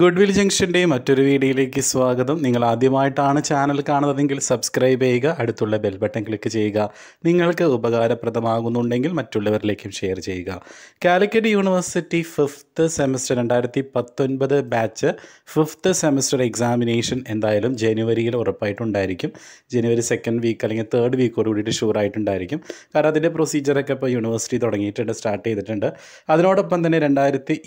goodwill ജംഗ്ഷൻ്റെ മറ്റൊരു വീഡിയോയിലേക്ക് സ്വാഗതം നിങ്ങൾ ആദ്യമായിട്ടാണ് ചാനൽ കാണുന്നതെങ്കിൽ സബ്സ്ക്രൈബ് ചെയ്യുക അടുത്തുള്ള ബെൽ ബട്ടൺ ക്ലിക്ക് ചെയ്യുക നിങ്ങൾക്ക് ഉപകാരപ്രദമാകുന്നുണ്ടെങ്കിൽ മറ്റുള്ളവരിലേക്കും ഷെയർ ചെയ്യുക കാലിക്കറ്റ് യൂണിവേഴ്സിറ്റി ഫിഫ്ത്ത് സെമസ്റ്റർ രണ്ടായിരത്തി പത്തൊൻപത് ബാച്ച് ഫിഫ്ത്ത് സെമസ്റ്റർ എക്സാമിനേഷൻ എന്തായാലും ജനുവരിയിൽ ഉറപ്പായിട്ടുണ്ടായിരിക്കും ജനുവരി സെക്കൻഡ് വീക്ക് അല്ലെങ്കിൽ തേർഡ് വീക്കോട് കൂടിയിട്ട് ആയിട്ടുണ്ടായിരിക്കും കാരണം അതിൻ്റെ പ്രൊസീജിയറൊക്കെ ഇപ്പോൾ യൂണിവേഴ്സിറ്റി തുടങ്ങിയിട്ടുണ്ട് സ്റ്റാർട്ട് ചെയ്തിട്ടുണ്ട് അതിനോടൊപ്പം തന്നെ രണ്ടായിരത്തി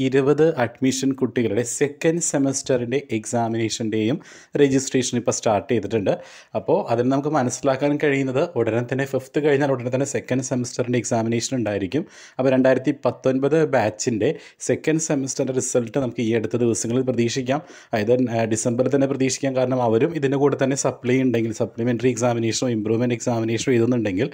അഡ്മിഷൻ കുട്ടികളുടെ സെക്കൻഡ് സെക്കൻഡ് സെമസ്റ്ററിൻ്റെ എക്സാമിനേഷൻ്റെയും രജിസ്ട്രേഷൻ ഇപ്പോൾ സ്റ്റാർട്ട് ചെയ്തിട്ടുണ്ട് അപ്പോൾ അതിന് നമുക്ക് മനസ്സിലാക്കാൻ കഴിയുന്നത് ഉടനെ തന്നെ ഫിഫ്ത്ത് കഴിഞ്ഞാൽ ഉടനെ തന്നെ സെക്കൻഡ് സെമസ്റ്ററിൻ്റെ എക്സാമിനേഷൻ ഉണ്ടായിരിക്കും അപ്പോൾ രണ്ടായിരത്തി പത്തൊൻപത് ബാച്ചിൻ്റെ സെക്കൻഡ് സെമസ്റ്ററിൻ്റെ റിസൾട്ട് നമുക്ക് ഈ അടുത്ത ദിവസങ്ങളിൽ പ്രതീക്ഷിക്കാം അതായത് ഡിസംബറിൽ തന്നെ പ്രതീക്ഷിക്കാം കാരണം അവരും ഇതിൻ്റെ കൂടെ തന്നെ സപ്ലൈ ഉണ്ടെങ്കിൽ സപ്ലിമെൻ്ററി എക്സാമിനേഷനോ ഇമ്പ്രൂവ്മെൻറ്റ് എക്സാമിനേഷനോ എഴുതുന്നുണ്ടെങ്കിൽ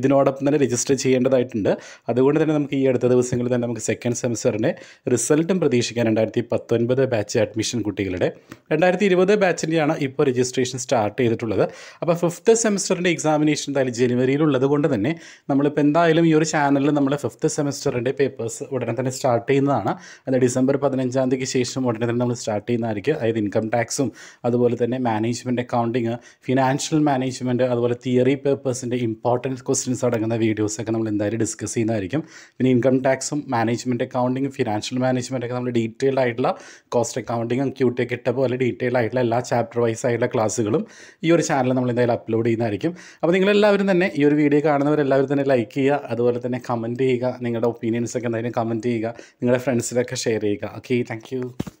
ഇതിനോടൊപ്പം തന്നെ രജിസ്റ്റർ ചെയ്യേണ്ടതായിട്ടുണ്ട് അതുകൊണ്ട് തന്നെ നമുക്ക് ഈ അടുത്ത ദിവസങ്ങളിൽ തന്നെ നമുക്ക് സെക്കൻഡ് സെമസ്റ്ററിൻ്റെ റിസൾട്ടും പ്രതീക്ഷിക്കാൻ രണ്ടായിരത്തി പത്തൊൻപത് ബാച്ച് അഡ്മിഷൻ കുട്ടികളുടെ രണ്ടായിരത്തി ഇരുപത് ബാച്ചിൻ്റെയാണ് ഇപ്പോൾ രജിസ്ട്രേഷൻ സ്റ്റാർട്ട് ചെയ്തിട്ടുള്ളത് അപ്പോൾ ഫിഫ്ത്ത് സെമസ്റ്ററിൻ്റെ എക്സാമിനേഷൻ എന്തായാലും ജനുവരിയിലുള്ളത് കൊണ്ട് തന്നെ നമ്മളിപ്പോൾ എന്തായാലും ഈ ഒരു ചാനലിൽ നമ്മൾ ഫിഫ്ത്ത് സെമസ്റ്ററിൻ്റെ പേപ്പേഴ്സ് ഉടനെ തന്നെ സ്റ്റാർട്ട് ചെയ്യുന്നതാണ് അത് ഡിസംബർ പതിനഞ്ചാം തീയതിക്ക് ശേഷം ഉടനെ തന്നെ നമ്മൾ സ്റ്റാർട്ട് ചെയ്യുന്നതായിരിക്കും അതായത് ഇൻകം ടാക്സും അതുപോലെ തന്നെ മാനേജ്മെൻറ്റ് അക്കൗണ്ടിങ് ഫിനാൻഷ്യൽ മാനേജ്മെൻറ്റ് അതുപോലെ തിയറി പേപ്പേഴ്സിൻ്റെ ഇമ്പോർട്ടൻറ്റ് ക്വസ്റ്റ്യൻസ് അടങ്ങുന്ന വീഡിയോസൊക്കെ നമ്മൾ എന്തായാലും ഡിസ്കസ് ചെയ്യുന്നതായിരിക്കും പിന്നെ ഇൻകം ടാക്സും മാനേജ്മെൻറ്റ് അക്കൗണ്ടിങ് ഫിനാൻഷ്യൽ മാനേജ്മെൻറ്റൊക്കെ നമ്മൾ ഡീറ്റെയിൽഡ് ആയിട്ടുള്ള കോസ്റ്റ് അക്കൗണ്ടിങ്ങും ക്യൂ ടെക് ഇട്ട പോലെ ഡീറ്റെയിൽ ആയിട്ടുള്ള എല്ലാ ചാപ്റ്റർ വൈസ് ആയിട്ടുള്ള ക്ലാസ്സുകളും ഈ ഒരു ചാനൽ നമ്മൾ എന്തായാലും അപ്ലോഡ് ചെയ്യുന്നതായിരിക്കും അപ്പോൾ നിങ്ങളെല്ലാവരും തന്നെ ഈ ഒരു വീഡിയോ കാണുന്നവരെല്ലാവരും തന്നെ ലൈക്ക് ചെയ്യുക അതുപോലെ തന്നെ കമൻറ്റ് ചെയ്യുക നിങ്ങളുടെ ഒപ്പീനിയൻസ് ഒക്കെ എന്തായാലും കമൻറ്റ് ചെയ്യുക നിങ്ങളുടെ ഫ്രണ്ട്സിലൊക്കെ ഷെയർ ചെയ്യുക ഓക്കെ താങ്ക്